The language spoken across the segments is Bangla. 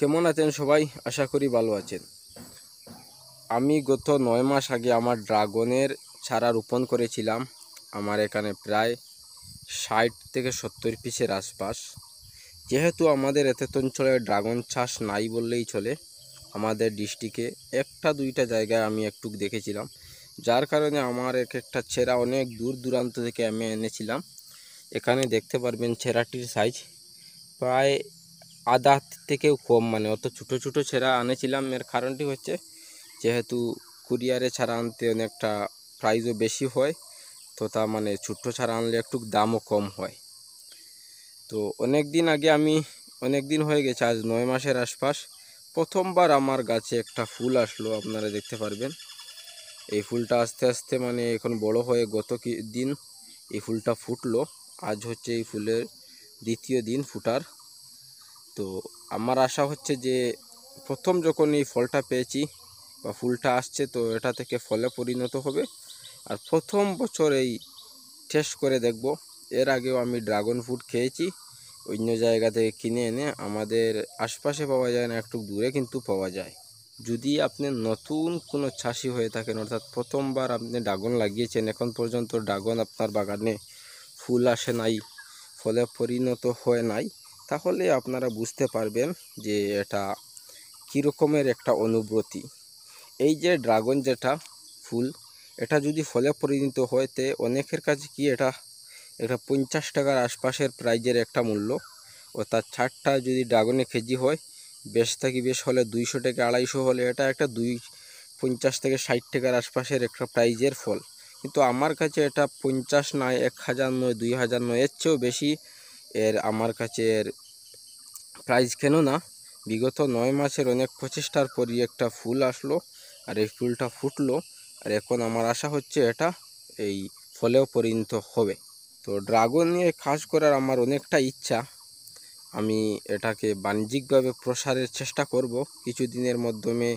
কেমন আছেন সবাই আশা করি ভালো আছেন আমি গত নয় মাস আগে আমার ড্রাগনের চারা রোপণ করেছিলাম আমার এখানে প্রায় ষাট থেকে সত্তর পিসের আশপাশ যেহেতু আমাদের এতে অঞ্চলে ড্রাগন চাষ নাই বললেই চলে আমাদের ডিস্ট্রিক্টে একটা দুইটা জায়গায় আমি একটু দেখেছিলাম যার কারণে আমার এক একটা ছেঁড়া অনেক দূর দূরান্ত থেকে আমি এনেছিলাম এখানে দেখতে পারবেন ছেঁড়াটির সাইজ প্রায় আধা থেকেও কম মানে অত ছোটো ছোটো ছেঁড়া আনেছিলাম এর কারণটি হচ্ছে যেহেতু কুরিয়ারে ছাড়া আনতে অনেকটা প্রাইসও বেশি হয় তো তা মানে ছোট্ট ছাড়া আনলে একটু দামও কম হয় তো অনেক দিন আগে আমি অনেক দিন হয়ে গেছে আজ নয় মাসের আশপাশ প্রথমবার আমার গাছে একটা ফুল আসলো আপনারা দেখতে পারবেন এই ফুলটা আস্তে আস্তে মানে এখন বড় হয়ে গত দিন এই ফুলটা ফুটলো আজ হচ্ছে এই ফুলের দ্বিতীয় দিন ফুটার তো আমার আশা হচ্ছে যে প্রথম যখন এই ফলটা পেয়েছি বা ফুলটা আসছে তো এটা থেকে ফলে পরিণত হবে আর প্রথম বছর এই টেস্ট করে দেখব এর আগেও আমি ড্রাগন ফ্রুট খেয়েছি অন্য জায়গা থেকে কিনে এনে আমাদের আশপাশে পাওয়া যায় না একটু দূরে কিন্তু পাওয়া যায় যদি আপনি নতুন কোনো চাষি হয়ে থাকেন অর্থাৎ প্রথমবার আপনি ড্রাগন লাগিয়েছেন এখন পর্যন্ত ড্রাগন আপনার বাগানে ফুল আসে নাই ফলে পরিণত হয় নাই তাহলে আপনারা বুঝতে পারবেন যে এটা কীরকমের একটা অনুব্রতি এই যে ড্রাগন যেটা ফুল এটা যদি ফলে পরিণত হয়তে অনেকের কাছে কি এটা এটা পঞ্চাশ টাকার আশপাশের প্রাইজের একটা মূল্য ও তার ছাড়টা যদি ড্রাগনে কেজি হয় বেশ থাকি বেশ হলে দুইশো থেকে আড়াইশো হলে এটা একটা দুই পঞ্চাশ থেকে ষাট টাকার আশপাশের একটা প্রাইজের ফল কিন্তু আমার কাছে এটা পঞ্চাশ নয় এক হাজার নয় দুই হাজার নয় এর চেয়েও বেশি এর আমার কাছে এর প্রাইজ কেন না বিগত নয় মাসের অনেক প্রচেষ্টার পরই একটা ফুল আসলো আর এই ফুলটা ফুটলো আর এখন আমার আশা হচ্ছে এটা এই ফলেও পরিণত হবে তো ড্রাগন নিয়ে কাজ করার আমার অনেকটা ইচ্ছা আমি এটাকে বাণিজ্যিকভাবে প্রসারের চেষ্টা করব কিছু দিনের মাধ্যমে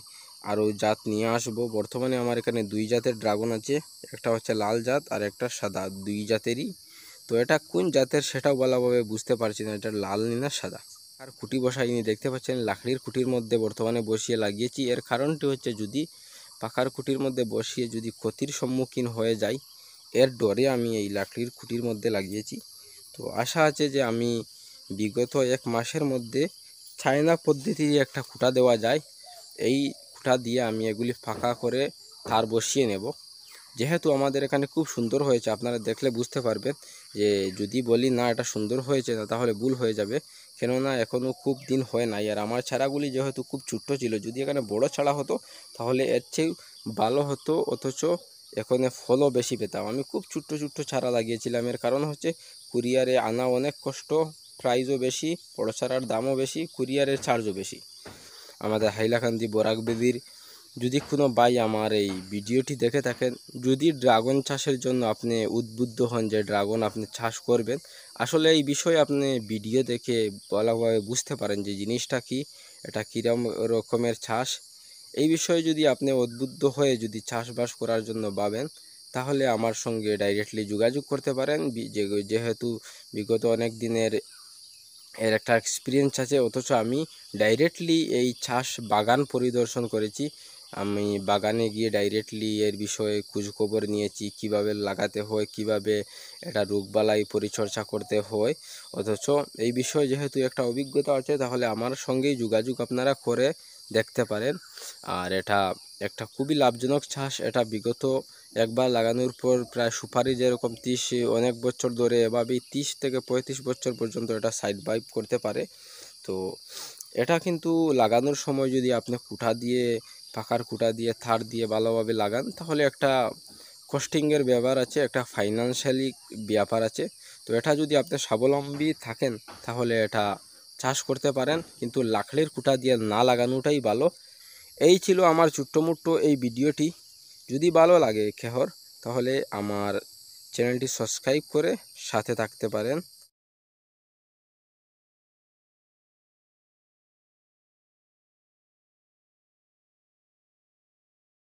আরও জাত নিয়ে আসব বর্তমানে আমার এখানে দুই জাতের ড্রাগন আছে একটা হচ্ছে লাল জাত আর একটা সাদা দুই জাতেরই তো এটা কোন জাতের সেটাও ভালোভাবে বুঝতে পারছি না এটা লাল না সাদা আর খুঁটি বসাই নি দেখতে পাচ্ছেন লাকড়ির খুঁটির মধ্যে বর্তমানে বসিয়ে লাগিয়েছি এর কারণটি হচ্ছে যদি পাখার খুঁটির মধ্যে বসিয়ে যদি ক্ষতির সম্মুখীন হয়ে যায় এর ডরে আমি এই লাকড়ির খুঁটির মধ্যে লাগিয়েছি তো আশা আছে যে আমি বিগত এক মাসের মধ্যে চায়না পদ্ধতির একটা খুঁটা দেওয়া যায় এই খুঁটা দিয়ে আমি এগুলি ফাঁকা করে তার বসিয়ে নেব যেহেতু আমাদের এখানে খুব সুন্দর হয়েছে আপনারা দেখলে বুঝতে পারবেন যে যদি বলি না এটা সুন্দর হয়েছে না তাহলে ভুল হয়ে যাবে কেননা এখনও খুব দিন হয় নাই আর আমার ছাড়াগুলি যেহেতু খুব ছোট্ট ছিল যদি এখানে বড় ছাড়া হতো তাহলে এর চেয়েও ভালো হতো অথচ এখানে ফলও বেশি পেতাম আমি খুব ছোট্ট ছোট্ট ছাড়া লাগিয়েছিলাম এর কারণ হচ্ছে কুরিয়ারে আনা অনেক কষ্ট প্রাইজও বেশি বড় ছাড়ার দামও বেশি কুরিয়ারের চার্জও বেশি আমাদের হাইলাকান্দি বরাক বেদির যদি কোনো ভাই আমার এই ভিডিওটি দেখে থাকেন যদি ড্রাগন চাষের জন্য আপনি উদ্বুদ্ধ হন যে ড্রাগন আপনি চাষ করবেন আসলে এই বিষয়ে আপনি ভিডিও দেখে ভালোভাবে বুঝতে পারেন যে জিনিসটা কি এটা কীরম রকমের চাষ এই বিষয়ে যদি আপনি উদ্বুদ্ধ হয়ে যদি চাষবাস করার জন্য ভাবেন তাহলে আমার সঙ্গে ডাইরেক্টলি যোগাযোগ করতে পারেন যেহেতু বিগত অনেক দিনের এর একটা এক্সপিরিয়েন্স আছে অথচ আমি ডাইরেক্টলি এই চাষ বাগান পরিদর্শন করেছি আমি বাগানে গিয়ে ডাইরেক্টলি এর বিষয়ে খোঁজখবর নিয়েছি কিভাবে লাগাতে হয় কিভাবে এটা রোগবালাই পরিচর্যা করতে হয় অথচ এই বিষয়ে যেহেতু একটা অভিজ্ঞতা আছে তাহলে আমার সঙ্গেই যোগাযোগ আপনারা করে দেখতে পারেন আর এটা একটা খুবই লাভজনক চাষ এটা বিগত একবার লাগানোর পর প্রায় সুপারি যেরকম তিরিশ অনেক বছর ধরে এভাবেই তিরিশ থেকে পঁয়ত্রিশ বছর পর্যন্ত এটা সাইড বাইপ করতে পারে তো এটা কিন্তু লাগানোর সময় যদি আপনি কুঠা দিয়ে পাকার কুটা দিয়ে থার দিয়ে ভালোভাবে লাগান তাহলে একটা কোস্টিংয়ের ব্যাপার আছে একটা ফাইন্যান্সিয়ালি ব্যাপার আছে তো এটা যদি আপনি স্বাবলম্বী থাকেন তাহলে এটা চাষ করতে পারেন কিন্তু লাকড়ির কুটা দিয়ে না লাগানোটাই ভালো এই ছিল আমার ছোট্টমুট্ট এই ভিডিওটি যদি ভালো লাগে খেহর তাহলে আমার চ্যানেলটি সাবস্ক্রাইব করে সাথে থাকতে পারেন